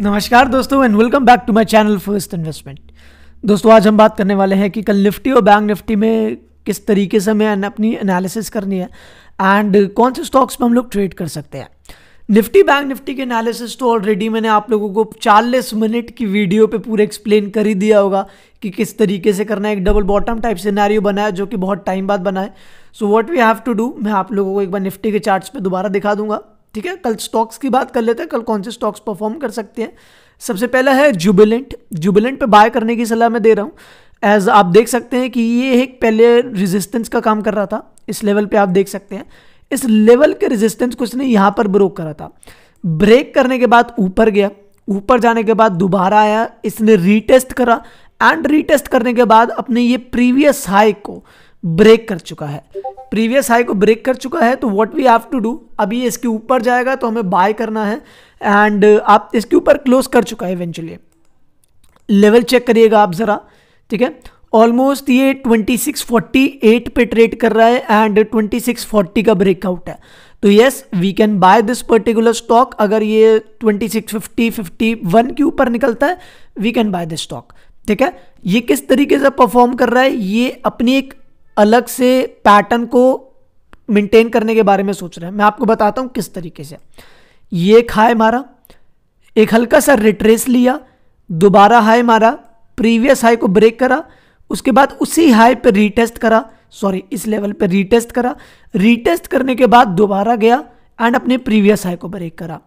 नमस्कार दोस्तों and welcome back to my channel first investment दोस्तों आज हम बात करने वाले हैं कि कल निफ्टी और बैंक निफ्टी में किस तरीके से हमें अपनी एनालिसिस करनी है एंड कौन से स्टॉक्स पर हम लोग ट्रेड कर सकते हैं निफ्टी बैंक निफ्टी के एनालिसिस तो ऑलरेडी मैंने आप लोगों को चालीस मिनट की वीडियो पे पूरे एक्सप्लेन कर ही दिया होगा कि किस तरीके से करना है एक डबल बॉटम टाइप सिनेरियो बनाया जो कि बहुत टाइम बाद बना है so what we have to do मैं आप लोगों को एक बार निफ्टी के चार्ट्स पे दोबारा दिखा दूंगा ठीक है कल स्टॉक्स की बात कर लेते हैं कल कौन से स्टॉक्स परफॉर्म कर सकते हैं सबसे पहला है जुबिलेंट जुबिलेंट पे बाय करने की सलाह मैं दे रहा हूँ एज आप देख सकते हैं कि ये एक पहले रेजिस्टेंस का काम कर रहा था इस लेवल पे आप देख सकते हैं इस लेवल के रेजिस्टेंस को इसने यहाँ पर ब्रोक करा था ब्रेक करने के बाद ऊपर गया ऊपर जाने के बाद दोबारा आया इसने रीटेस्ट करा एंड रीटेस्ट करने के बाद अपने ये प्रीवियस हाई को ब्रेक कर चुका है प्रीवियस हाई को ब्रेक कर चुका है तो what we have to do अभी इसके ऊपर जाएगा तो हमें बाय करना है एंड uh, आप इसके ऊपर क्लोज कर चुका है इवेंचुअली लेवल चेक करिएगा आप ज़रा ठीक है ऑलमोस्ट ये 2648 पे ट्रेड कर रहा है एंड 2640 का ब्रेकआउट है तो yes we can buy this particular stock अगर ये 2650 51 के ऊपर निकलता है we can buy this stock ठीक है ये किस तरीके से परफॉर्म कर रहा है ये अपनी एक अलग से पैटर्न को मेंटेन करने के बारे में सोच रहे हैं मैं आपको बताता हूँ किस तरीके से ये हाई मारा एक हल्का सा रिट्रेस लिया दोबारा हाई मारा प्रीवियस हाई को ब्रेक करा उसके बाद उसी हाई पर रीटेस्ट करा सॉरी इस लेवल पर रीटेस्ट करा रीटेस्ट करने के बाद दोबारा गया एंड अपने प्रीवियस हाई को ब्रेक करा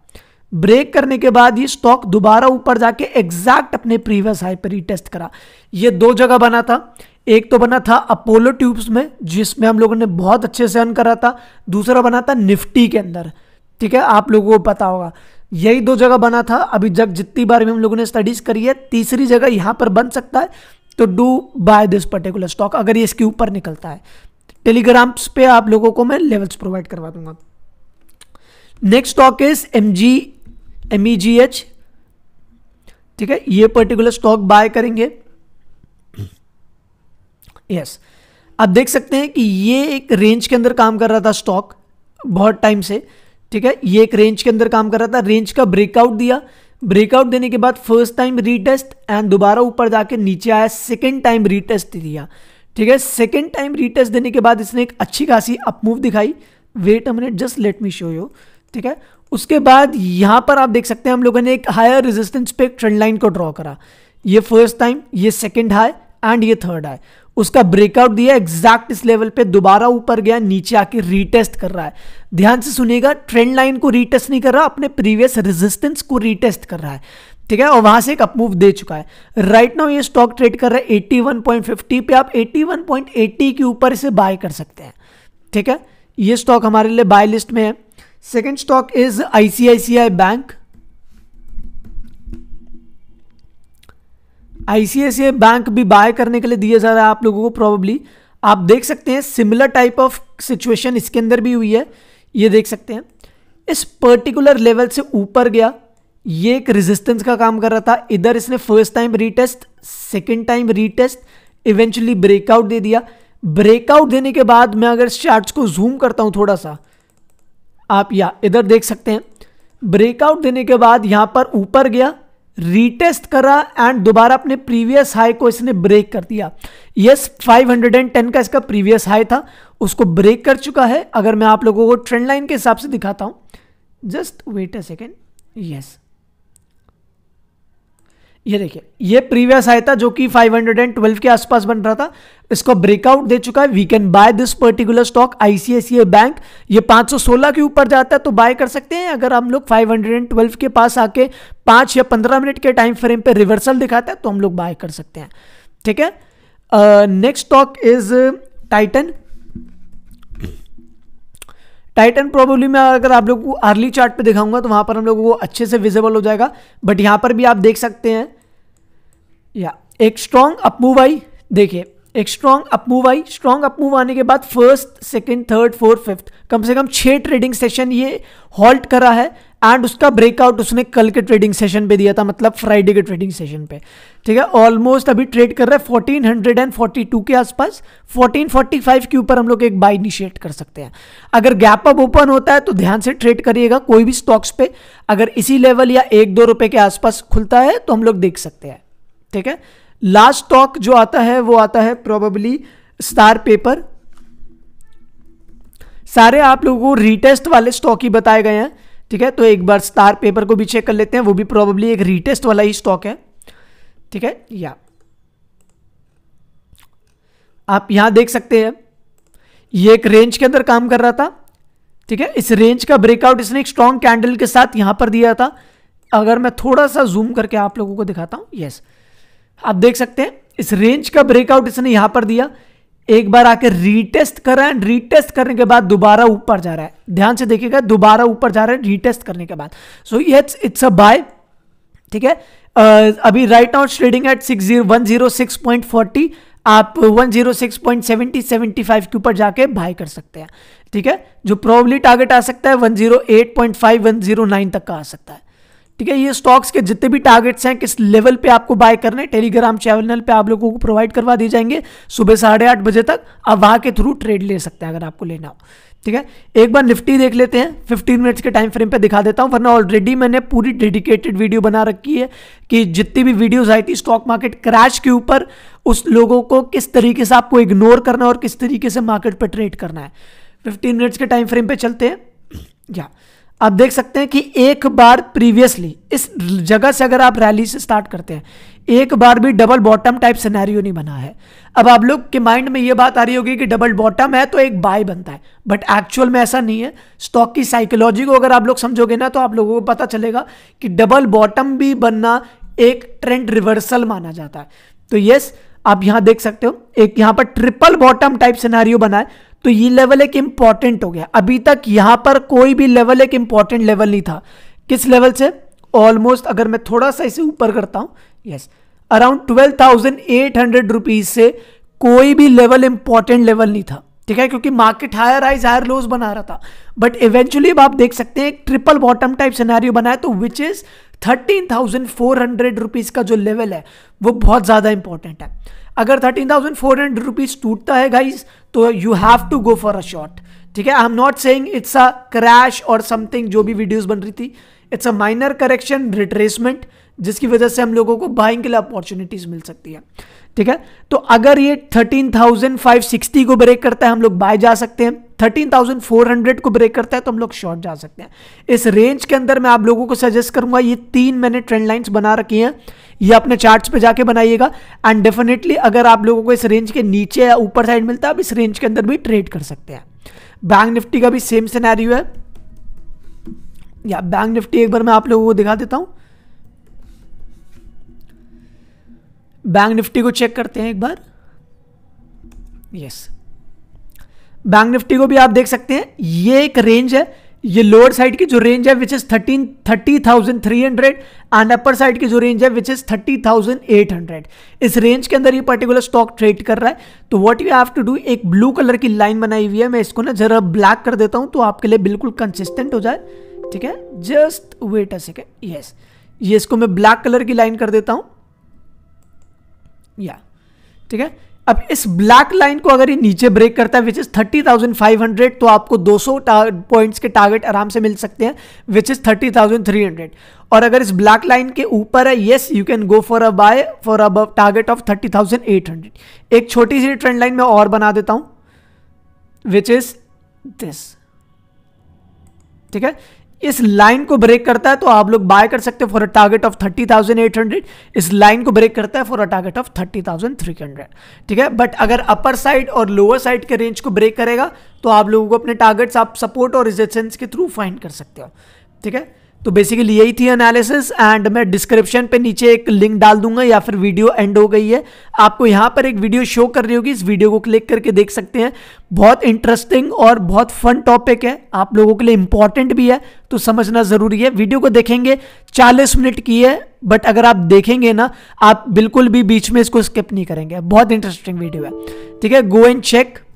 ब्रेक करने के बाद ये स्टॉक दोबारा ऊपर जाके एग्जैक्ट अपने प्रीवियस हाई पर रीटेस्ट करा ये दो जगह बना था एक तो बना था अपोलो ट्यूब्स में जिसमें हम लोगों ने बहुत अच्छे से अर्न करा था दूसरा बना था निफ्टी के अंदर ठीक है आप लोगों को पता होगा यही दो जगह बना था अभी जब जितनी बार भी हम लोगों ने स्टडीज़ करी है तीसरी जगह यहाँ पर बन सकता है तो do buy this particular stock अगर ये इसके ऊपर निकलता है टेलीग्राम्स पे आप लोगों को मैं लेवल्स प्रोवाइड करवा दूंगा next stock is M G M E G H ठीक है ये पर्टिकुलर स्टॉक बाय करेंगे यस आप देख सकते हैं कि ये एक रेंज के अंदर काम कर रहा था स्टॉक बहुत टाइम से ठीक है ये एक रेंज के अंदर काम कर रहा था रेंज का ब्रेकआउट दिया ब्रेकआउट देने के बाद फर्स्ट टाइम रीटेस्ट एंड दोबारा ऊपर जाके नीचे आया सेकेंड टाइम रीटेस्ट दिया ठीक है सेकेंड टाइम रीटेस्ट देने के बाद इसने एक अच्छी खासी अपमूव दिखाई wait a minute just let me show you ठीक है उसके बाद यहां पर आप देख सकते हैं हम लोगों ने एक हायर रेजिस्टेंस पे एक ट्रेंड लाइन को ड्रॉ करा ये फर्स्ट टाइम ये सेकेंड हाई एंड ये थर्ड हाई उसका ब्रेकआउट दिया एग्जैक्ट इस लेवल पे दोबारा ऊपर गया नीचे आके रीटेस्ट कर रहा है ध्यान से सुनिएगा ट्रेंड लाइन को रीटेस्ट नहीं कर रहा अपने प्रीवियस रेजिस्टेंस को रीटेस्ट कर रहा है ठीक है और वहां से एक अपमूव दे चुका है राइट right नाउ ये स्टॉक ट्रेड कर रहा है 81.50 पे आप 81.80 के ऊपर इसे बाय कर सकते हैं ठीक है ये स्टॉक हमारे लिए बाय लिस्ट में है second stock is ICICI bank ICICI bank भी बाय करने के लिए दिया जा रहा है आप लोगों को प्रॉब्ली आप देख सकते हैं सिमिलर टाइप ऑफ सिचुएशन इसके अंदर भी हुई है ये देख सकते हैं इस पर्टिकुलर लेवल से ऊपर गया ये एक रेजिस्टेंस का काम कर रहा था इधर इसने first time retest second time retest eventually breakout दे दिया ब्रेकआउट देने के बाद मैं अगर चार्ट्स को जूम करता हूं थोड़ा सा आप या इधर देख सकते हैं ब्रेकआउट देने के बाद यहां पर ऊपर गया रीटेस्ट करा एंड दोबारा अपने प्रीवियस हाई को इसने ब्रेक कर दिया यस yes, 510 का इसका प्रीवियस हाई था उसको ब्रेक कर चुका है अगर मैं आप लोगों को ट्रेंड लाइन के हिसाब से दिखाता हूं just wait a second yes ये देखिए ये प्रीवियस आया था जो कि 512 के आसपास बन रहा था इसको ब्रेकआउट दे चुका है we can buy this particular stock ICICI bank ये 516 के ऊपर जाता है तो बाय कर सकते हैं अगर हम लोग 512 के पास आके पांच या पंद्रह मिनट के टाइम फ्रेम पे रिवर्सल दिखाता है तो हम लोग बाय कर सकते हैं ठीक है next stock is Titan Titan probably मैं अगर आप लोग को अर्ली चार्ट पे दिखाऊंगा तो वहां पर हम लोगों को अच्छे से विजिबल हो जाएगा बट यहां पर भी आप देख सकते हैं या एक स्ट्रॉन्ग अपमूव आई देखिए एक स्ट्रॉन्ग अपमूव आई स्ट्रॉन्ग अपमूव आने के बाद first second third fourth fifth कम से कम छह ट्रेडिंग सेशन ये हॉल्ट करा है एंड उसका ब्रेकआउट उसने कल के ट्रेडिंग सेशन पे दिया था मतलब फ्राइडे के ट्रेडिंग सेशन पे ठीक है ऑलमोस्ट अभी ट्रेड कर रहा है fourteen hundred and forty two के आसपास फोर्टीन फोर्टी फाइव के ऊपर हम लोग एक बाय इनिशिएट कर सकते हैं अगर गैप अप ओपन होता है तो ध्यान से ट्रेड करिएगा कोई भी स्टॉक्स पे अगर इसी लेवल या एक दो रुपए के आसपास खुलता है तो हम लोग देख सकते हैं ठीक है लास्ट स्टॉक जो आता है वो आता है प्रोबेबली स्टार पेपर सारे आप लोगों को रीटेस्ट वाले स्टॉक ही बताए गए हैं ठीक है तो एक बार स्टार पेपर को भी चेक कर लेते हैं वो भी प्रोबेबली एक रीटेस्ट वाला ही स्टॉक है ठीक है या आप यहां देख सकते हैं ये एक रेंज के अंदर काम कर रहा था ठीक है इस रेंज का ब्रेकआउट इसने एक स्ट्रॉन्ग कैंडल के साथ यहां पर दिया था अगर मैं थोड़ा सा जूम करके आप लोगों को दिखाता हूं यस yes. आप देख सकते हैं इस रेंज का ब्रेकआउट इसने यहां पर दिया एक बार आके रीटेस्ट कर रहा है रीटेस्ट करने के बाद दोबारा ऊपर जा रहा है ध्यान से देखिएगा दोबारा ऊपर जा रहा है रीटेस्ट करने के बाद so yes it's a buy ठीक है uh, अभी right now trading at six zero one zero six point forty आप 106.70 75 के ऊपर जाके बाय कर सकते हैं ठीक है जो प्रॉब्लली टारगेट आ सकता है 108.5 109 तक का आ सकता है ठीक है ये स्टॉक्स के जितने भी टारगेट्स हैं किस लेवल पे आपको बाय करने टेलीग्राम चैनल पे आप लोगों को प्रोवाइड करवा दिए जाएंगे सुबह साढ़े आठ बजे तक आप वहाँ के थ्रू ट्रेड ले सकते हैं अगर आपको लेना हो ठीक है एक बार निफ्टी देख लेते हैं 15 मिनट्स के टाइम फ्रेम पे दिखा देता हूँ वरना ऑलरेडी मैंने पूरी डेडिकेटेड वीडियो बना रखी है कि जितनी भी वीडियोज आई थी स्टॉक मार्केट क्रैश के ऊपर उस लोगों को किस तरीके से आपको इग्नोर करना है और किस तरीके से मार्केट पर ट्रेड करना है फिफ्टीन मिनट्स के टाइम फ्रेम पर चलते हैं या yeah. आप देख सकते हैं कि एक बार प्रीवियसली इस जगह से अगर आप रैली से स्टार्ट करते हैं एक बार भी डबल बॉटम टाइप सिनेरियो नहीं बना है अब आप लोग के माइंड में यह बात आ रही होगी कि डबल बॉटम है तो एक बाय बनता है बट एक्चुअल में ऐसा नहीं है स्टॉक की साइकोलॉजी को अगर आप लोग समझोगे ना तो आप लोगों को पता चलेगा कि डबल बॉटम भी बनना एक ट्रेंड रिवर्सल माना जाता है तो यस आप यहां देख सकते हो एक यहां पर ट्रिपल बॉटम टाइप सिनेरियो बना है तो ये लेवल एक इंपॉर्टेंट हो गया अभी तक यहां पर कोई भी लेवल एक इंपॉर्टेंट लेवल नहीं था किस लेवल से ऑलमोस्ट अगर मैं थोड़ा सा इसे ऊपर करता हूं yes around twelve thousand eight hundred rupees से कोई भी लेवल इंपॉर्टेंट लेवल नहीं था ठीक है क्योंकि market higher highs higher lows बना रहा था बट इवेंचुअली अब आप देख सकते हैं एक ट्रिपल बॉटम टाइप सिनेरियो बनाया तो which is thirteen thousand four hundred rupees का जो लेवल है वो बहुत ज़्यादा इंपॉर्टेंट है अगर thirteen thousand four hundred rupees टूटता है गाइज तो you have to go for a short ठीक है I am not saying it's a crash और समथिंग जो भी वीडियोस बन रही थी it's a minor correction retracement जिसकी वजह से हम लोगों को बाइंग के लिए अपॉर्चुनिटीज मिल सकती है ठीक है तो अगर ये 13,560 को ब्रेक करता है हम लोग बाय जा सकते हैं 13,400 को ब्रेक करता है तो हम लोग शॉर्ट जा सकते हैं इस रेंज के अंदर मैं आप लोगों को सजेस्ट करूंगा ये तीन मैंने ट्रेंड लाइंस बना रखी हैं ये अपने चार्ट्स पे जाके बनाइएगा एंड डेफिनेटली अगर आप लोगों को इस रेंज के नीचे या ऊपर साइड मिलता है आप इस रेंज के अंदर भी ट्रेड कर सकते हैं बैंक निफ्टी का भी सेम सिनेरियो है या बैंक निफ्टी एक बार मैं आप लोगों को दिखा देता हूं बैंक निफ्टी को चेक करते हैं एक बार यस बैंक निफ्टी को भी आप देख सकते हैं ये एक रेंज है ये लोअर साइड की जो रेंज है which is thirteen thirty thousand three hundred and upper side की जो रेंज है which is thirty thousand eight hundred इस रेंज के अंदर ये पर्टिकुलर स्टॉक ट्रेड कर रहा है तो what you have to do एक ब्लू कलर की लाइन बनाई हुई है मैं इसको ना जरा ब्लैक कर देता हूं तो आपके लिए बिल्कुल कंसिस्टेंट हो जाए ठीक है just wait a second yes ये इसको मैं ब्लैक कलर की लाइन कर देता हूं या ठीक है अब इस ब्लैक लाइन को अगर ये नीचे ब्रेक करता है विच इज 30,500 तो आपको 200 पॉइंट्स के टारगेट आराम से मिल सकते हैं विच इज 30,300 और अगर इस ब्लैक लाइन के ऊपर है yes you can go for a buy for अब टारगेट ऑफ 30,800 एक छोटी सी ट्रेंड लाइन मैं और बना देता हूं विच इज दिस ठीक है इस लाइन को ब्रेक करता है तो आप लोग बाय कर सकते हो for a target of thirty thousand eight hundred इस लाइन को ब्रेक करता है for a target of thirty thousand three hundred ठीक है बट अगर अपर साइड और लोअर साइड के रेंज को ब्रेक करेगा तो आप लोगों को अपने टारगेट्स आप सपोर्ट और रिजिस्टेंस के थ्रू फाइंड कर सकते हो ठीक है तो बेसिकली यही थी एनालिसिस एंड मैं डिस्क्रिप्शन पे नीचे एक लिंक डाल दूंगा या फिर वीडियो एंड हो गई है आपको यहां पर एक वीडियो शो कर रही होगी इस वीडियो को क्लिक करके देख सकते हैं बहुत इंटरेस्टिंग और बहुत फन टॉपिक है आप लोगों के लिए इंपॉर्टेंट भी है तो समझना ज़रूरी है वीडियो को देखेंगे चालीस मिनट की है बट अगर आप देखेंगे ना आप बिल्कुल भी बीच में इसको स्किप नहीं करेंगे बहुत इंटरेस्टिंग वीडियो है ठीक है गो एंड चेक